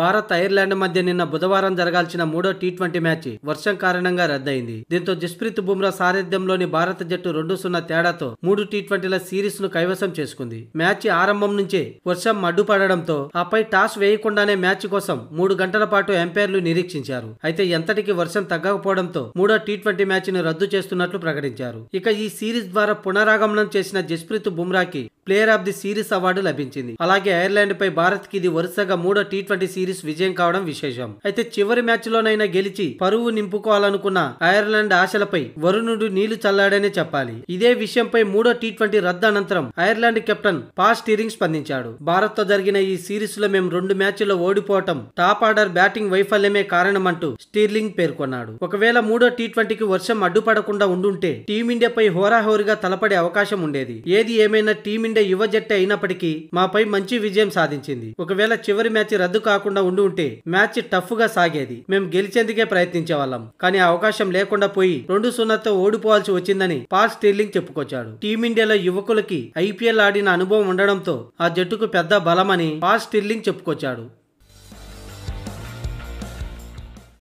Bharat Ireland మధ్య నిన్న బుధవారం జరగాల్సిన మూడో టీ ట్వంటీ మ్యాచ్ వర్షం కారణంగా రద్దయింది దీంతో జస్ప్రీత్ బుమ్రా సారథ్యంలోని భారత జట్టు రెండు సున్నా తేడాతో మూడు టీ ట్వంటీల సిరీస్ ను కైవసం చేసుకుంది మ్యాచ్ ఆరంభం నుంచే వర్షం అడ్డుపడడంతో ఆపై టాస్ వేయకుండానే మ్యాచ్ కోసం మూడు గంటల పాటు ఎంపైర్లు నిరీక్షించారు అయితే ఎంతటికి వర్షం తగ్గకపోవడంతో మూడో టీ ట్వంటీ మ్యాచ్ ను రద్దు చేస్తున్నట్లు ప్రకటించారు ఇక ఈ సిరీస్ ద్వారా పునరాగమనం చేసిన జస్ప్రీత్ బుమ్రాకి player of the series award లభించింది అలాగే ఐర్లాండ్ పై భారత్ కి ఇది వరుసగా మూడో టీ ట్వంటీ సిరీస్ విజయం కావడం విశేషం అయితే చివరి మ్యాచ్ లోనైనా గెలిచి పరువు నింపుకోవాలనుకున్న ఐర్లాండ్ ఆశలపై వరుణుడు నీళ్లు చల్లాడనే చెప్పాలి ఇదే విషయంపై మూడో టీ ట్వంటీ రద్దు అనంతరం ఐర్లాండ్ కెప్టెన్ పాస్ స్టీరింగ్ స్పందించాడు భారత్ తో జరిగిన ఈ సిరీస్ లో మేము రెండు మ్యాచ్ల్లో ఓడిపోవటం టాప్ ఆర్డర్ బ్యాటింగ్ వైఫల్యమే కారణమంటూ స్టీర్లింగ్ పేర్కొన్నాడు ఒకవేళ మూడో టీ ట్వంటీకి వర్షం అడ్డుపడకుండా ఉండుంటే టీమిండియాపై హోరాహోరీగా తలపడే అవకాశం ఉండేది ఏది ఏమైనా టీమిండియా యువ జట్టే అయినప్పటికీ మాపై మంచి విజయం సాధించింది ఒకవేళ చివరి మ్యాచ్ రద్దు కాకుండా రాకుండా ఉండి ఉంటే మ్యాచ్ టఫ్ గా సాగేది మేము గెలిచేందుకే ప్రయత్నించే వాళ్ళం కానీ అవకాశం లేకుండా పోయి రెండు సున్నాతో ఓడిపోవాల్సి వచ్చిందని పాల్ స్టీర్లింగ్ చెప్పుకొచ్చాడు టీమిండియాలో యువకులకి ఐపీఎల్ ఆడిన అనుభవం ఉండడంతో ఆ జట్టుకు పెద్ద బలమని పాల్ స్టీర్లింగ్ చెప్పుకొచ్చాడు